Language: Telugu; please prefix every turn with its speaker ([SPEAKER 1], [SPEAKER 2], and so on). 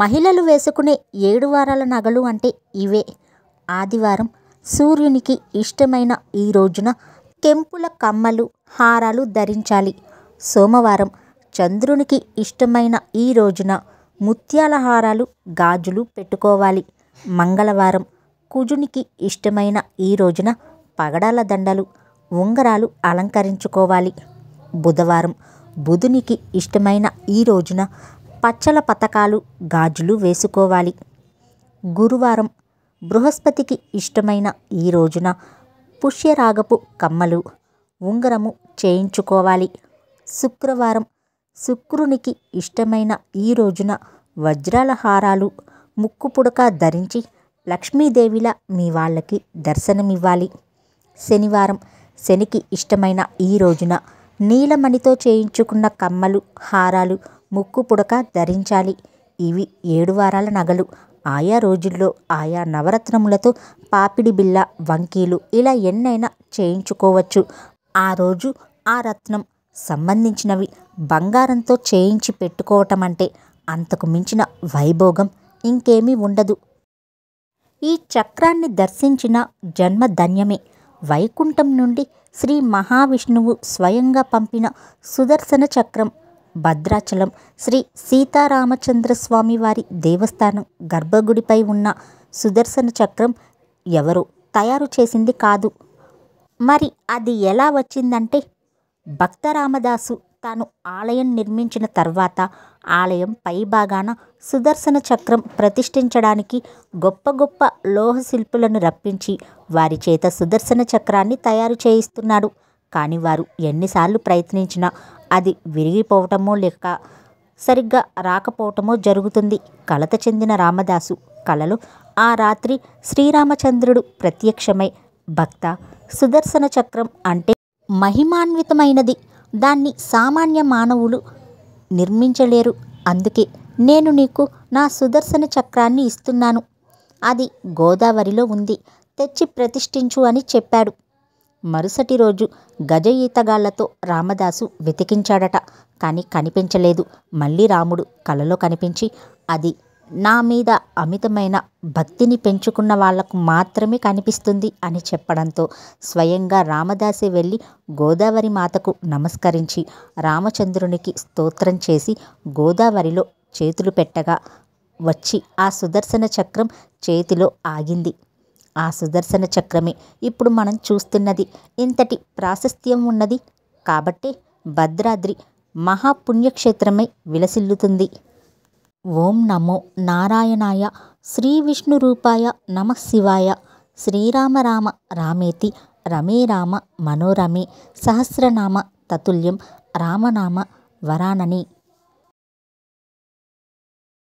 [SPEAKER 1] మహిళలు వేసుకునే ఏడు వారాల నగలు అంటే ఇవే ఆదివారం సూర్యునికి ఇష్టమైన ఈ రోజున కెంపుల కమ్మలు హారాలు ధరించాలి సోమవారం చంద్రునికి ఇష్టమైన ఈ రోజున ముత్యాల హారాలు గాజులు పెట్టుకోవాలి మంగళవారం కుజునికి ఇష్టమైన ఈ రోజున పగడాల దండలు ఉంగరాలు అలంకరించుకోవాలి బుధవారం బుధునికి ఇష్టమైన ఈ రోజున పచ్చల పతకాలు గాజులు వేసుకోవాలి గురువారం బృహస్పతికి ఇష్టమైన ఈ రోజున పుష్యరాగపు కమ్మలు ఉంగరము చేయించుకోవాలి శుక్రవారం శుక్రునికి ఇష్టమైన ఈ రోజున వజ్రాల హారాలు ముక్కు పుడక ధరించి లక్ష్మీదేవిలా మీ వాళ్ళకి దర్శనమివ్వాలి శనివారం శనికి ఇష్టమైన ఈ రోజున నీలమణితో చేయించుకున్న కమ్మలు హారాలు ముక్కు పుడక ధరించాలి ఇవి ఏడు వారాల నగలు ఆయా రోజుల్లో ఆయా నవరత్నములతో పాపిడి బిళ్ళ వంకీలు ఇలా ఎన్నైనా చేయించుకోవచ్చు ఆ రోజు ఆ రత్నం సంబంధించినవి బంగారంతో చేయించి పెట్టుకోవటం అంటే అంతకు మించిన వైభోగం ఇంకేమీ ఉండదు ఈ చక్రాన్ని దర్శించిన జన్మధన్యమే వైకుంఠం నుండి శ్రీ మహావిష్ణువు స్వయంగా పంపిన సుదర్శన చక్రం భద్రాచలం శ్రీ సీతారామచంద్రస్వామి వారి దేవస్థానం గర్భగుడిపై ఉన్న సుదర్శన చక్రం ఎవరు తయారు చేసింది కాదు మరి అది ఎలా వచ్చిందంటే భక్తరామదాసు తాను ఆలయం నిర్మించిన తర్వాత ఆలయం పైభాగాన సుదర్శన చక్రం ప్రతిష్ఠించడానికి గొప్ప గొప్ప లోహశిల్పులను రప్పించి వారి చేత సుదర్శన చక్రాన్ని తయారు చేయిస్తున్నాడు కానీ వారు ఎన్నిసార్లు ప్రయత్నించినా అది విరిగిపోవటమో లేక సరిగ్గా రాకపోవటమో జరుగుతుంది కలత చెందిన రామదాసు కలలో ఆ రాత్రి శ్రీరామచంద్రుడు ప్రత్యక్షమై భక్త సుదర్శన చక్రం అంటే మహిమాన్వితమైనది దాన్ని సామాన్య మానవులు నిర్మించలేరు అందుకే నేను నీకు నా సుదర్శన చక్రాన్ని ఇస్తున్నాను అది గోదావరిలో ఉంది తెచ్చి ప్రతిష్ఠించు అని చెప్పాడు మరుసటి రోజు గజ ఈతగాళ్లతో రామదాసు వెతికించాడట కానీ కనిపించలేదు మళ్ళీ రాముడు కలలో కనిపించి అది నా మీద అమితమైన భక్తిని పెంచుకున్న వాళ్లకు మాత్రమే కనిపిస్తుంది అని చెప్పడంతో స్వయంగా రామదాసి వెళ్ళి గోదావరి మాతకు నమస్కరించి రామచంద్రునికి స్తోత్రం చేసి గోదావరిలో చేతులు పెట్టగా వచ్చి ఆ సుదర్శన చక్రం చేతిలో ఆగింది ఆ సుదర్శన చక్రమే ఇప్పుడు మనం చూస్తున్నది ఇంతటి ప్రాశస్త్యం ఉన్నది కాబట్టి భద్రాద్రి మహాపుణ్యక్షేత్రమై విలసిల్లుతుంది ఓం నమో నారాయణాయ శ్రీ విష్ణు రూపాయ నమ శివాయ శ్రీరామ రామ రామేతి రమే రామ మనోరమే సహస్రనామ తతుల్యం రామనామ వరానని